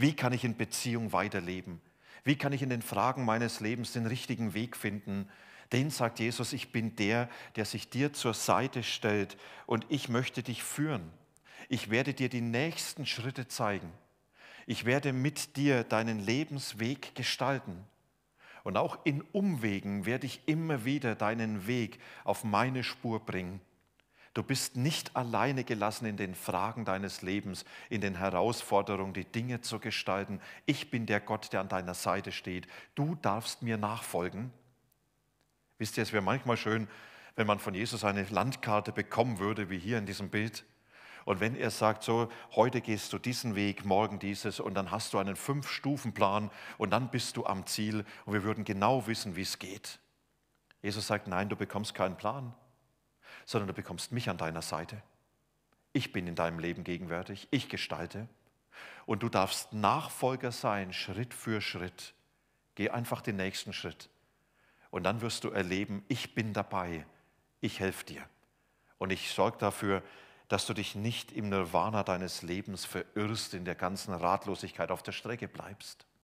Wie kann ich in Beziehung weiterleben? Wie kann ich in den Fragen meines Lebens den richtigen Weg finden? Den sagt Jesus, ich bin der, der sich dir zur Seite stellt und ich möchte dich führen. Ich werde dir die nächsten Schritte zeigen. Ich werde mit dir deinen Lebensweg gestalten. Und auch in Umwegen werde ich immer wieder deinen Weg auf meine Spur bringen. Du bist nicht alleine gelassen in den Fragen deines Lebens, in den Herausforderungen, die Dinge zu gestalten. Ich bin der Gott, der an deiner Seite steht. Du darfst mir nachfolgen. Wisst ihr, es wäre manchmal schön, wenn man von Jesus eine Landkarte bekommen würde, wie hier in diesem Bild. Und wenn er sagt, so, heute gehst du diesen Weg, morgen dieses, und dann hast du einen Fünf-Stufen-Plan und dann bist du am Ziel und wir würden genau wissen, wie es geht. Jesus sagt, nein, du bekommst keinen Plan sondern du bekommst mich an deiner Seite. Ich bin in deinem Leben gegenwärtig, ich gestalte. Und du darfst Nachfolger sein, Schritt für Schritt. Geh einfach den nächsten Schritt. Und dann wirst du erleben, ich bin dabei, ich helfe dir. Und ich sorge dafür, dass du dich nicht im Nirvana deines Lebens verirrst, in der ganzen Ratlosigkeit auf der Strecke bleibst.